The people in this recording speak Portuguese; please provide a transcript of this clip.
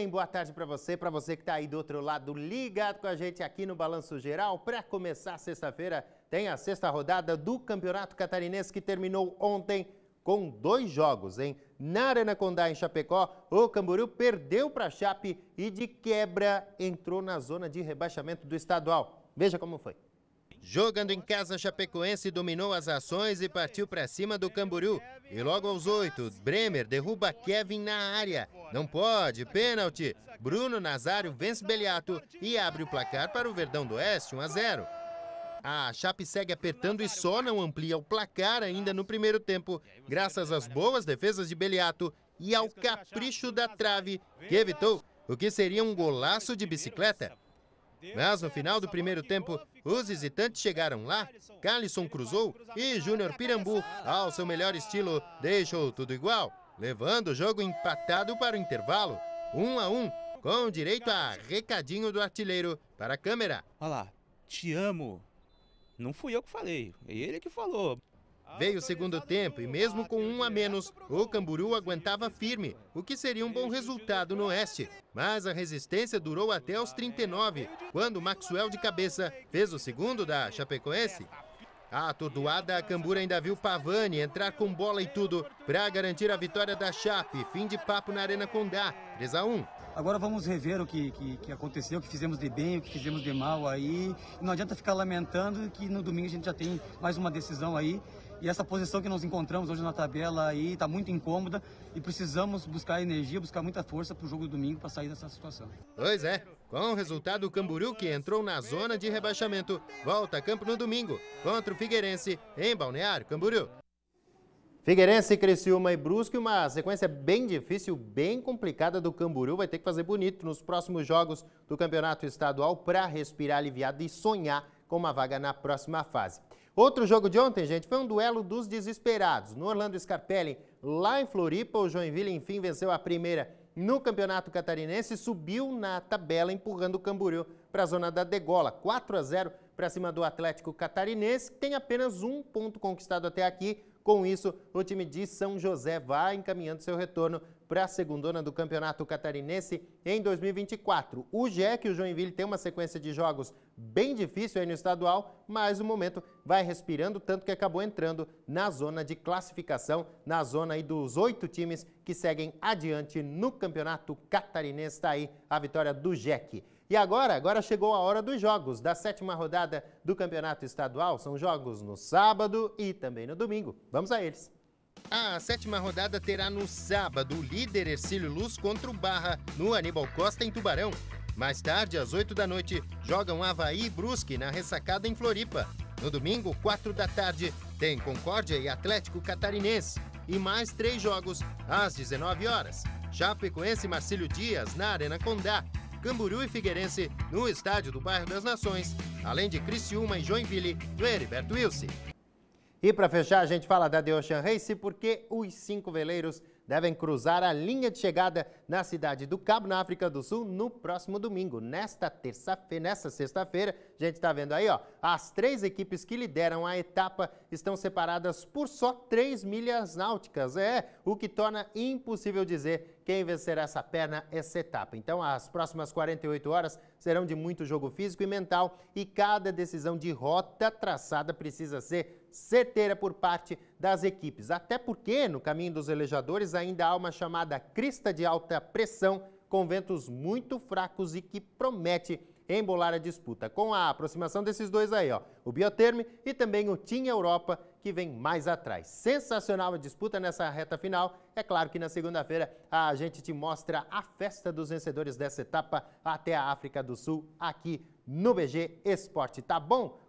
bem? Boa tarde para você, para você que está aí do outro lado ligado com a gente aqui no Balanço Geral. Para começar sexta-feira, tem a sexta rodada do Campeonato Catarinense que terminou ontem com dois jogos, hein? Na Arena Condá, em Chapecó, o Camboriú perdeu para a Chape e de quebra entrou na zona de rebaixamento do estadual. Veja como foi. Jogando em casa, Chapecoense dominou as ações e partiu para cima do Camboriú. E logo aos oito, Bremer derruba Kevin na área. Não pode, pênalti. Bruno Nazário vence Beliato e abre o placar para o Verdão do Oeste, 1 a 0. A Chape segue apertando e só não amplia o placar ainda no primeiro tempo, graças às boas defesas de Beliato e ao capricho da trave, que evitou o que seria um golaço de bicicleta. Mas no final do primeiro tempo, os visitantes chegaram lá, Calisson cruzou e Júnior Pirambu, ao seu melhor estilo, deixou tudo igual, levando o jogo empatado para o intervalo, um a um, com direito a recadinho do artilheiro para a câmera. Olha lá, te amo. Não fui eu que falei, ele que falou. Ah, Veio o segundo tempo e, mesmo com um a menos, o Camburu aguentava firme, o que seria um bom resultado no Oeste. Mas a resistência durou até os 39, quando Maxwell de cabeça fez o segundo da Chapecoense. A atordoada, a Cambura ainda viu Pavani entrar com bola e tudo para garantir a vitória da Chape. Fim de papo na Arena Condá, 3 a 1. Agora vamos rever o que, que, que, aconteceu, o que fizemos de bem, o que fizemos de mal aí. não adianta ficar lamentando que no domingo a gente já tem mais uma decisão aí. E essa posição que nós encontramos hoje na tabela aí está muito incômoda e precisamos buscar energia, buscar muita força para o jogo do domingo para sair dessa situação. Pois é. Com o resultado, o Camboriú, que entrou na zona de rebaixamento, volta a campo no domingo contra o Figueirense em Balneário Camboriú. Figueirense, Criciúma e Brusque, uma sequência bem difícil, bem complicada do Camboriú. Vai ter que fazer bonito nos próximos jogos do Campeonato Estadual para respirar aliviado e sonhar com uma vaga na próxima fase. Outro jogo de ontem, gente, foi um duelo dos desesperados. No Orlando Scarpelli, lá em Floripa, o Joinville enfim venceu a primeira no Campeonato Catarinense e subiu na tabela, empurrando o Camboriú para a zona da degola. 4 a 0 para cima do Atlético Catarinense, que tem apenas um ponto conquistado até aqui com isso, o time de São José vai encaminhando seu retorno para a segundona do Campeonato Catarinense em 2024. O GEC e o Joinville têm uma sequência de jogos bem difícil aí no estadual, mas o momento vai respirando, tanto que acabou entrando na zona de classificação, na zona aí dos oito times que seguem adiante no campeonato catarinense. Está aí a vitória do Jeque. E agora, agora chegou a hora dos jogos da sétima rodada do Campeonato Estadual. São jogos no sábado e também no domingo. Vamos a eles. A sétima rodada terá no sábado o líder Ercílio Luz contra o Barra no Aníbal Costa em Tubarão. Mais tarde, às 8 da noite, jogam Havaí e Brusque na ressacada em Floripa. No domingo, 4 da tarde, tem Concórdia e Atlético Catarinense. E mais três jogos, às 19 horas. Chapecoense e Marcílio Dias na Arena Condá. Camburu e Figueirense no estádio do Bairro das Nações, além de Criciúma e Joinville do Heriberto Wilson. E para fechar, a gente fala da The Ocean Race porque os cinco veleiros devem cruzar a linha de chegada na cidade do Cabo, na África do Sul, no próximo domingo. Nesta terça-feira, nesta sexta-feira, a gente está vendo aí, ó, as três equipes que lideram a etapa estão separadas por só três milhas náuticas. É o que torna impossível dizer quem vencerá essa perna, essa etapa. Então, as próximas 48 horas serão de muito jogo físico e mental e cada decisão de rota traçada precisa ser certeira por parte das equipes. Até porque, no caminho dos elejadores, a ainda há uma chamada crista de alta pressão, com ventos muito fracos e que promete embolar a disputa. Com a aproximação desses dois aí, ó, o Bioterme e também o Team Europa, que vem mais atrás. Sensacional a disputa nessa reta final. É claro que na segunda-feira a gente te mostra a festa dos vencedores dessa etapa até a África do Sul, aqui no BG Esporte. Tá bom?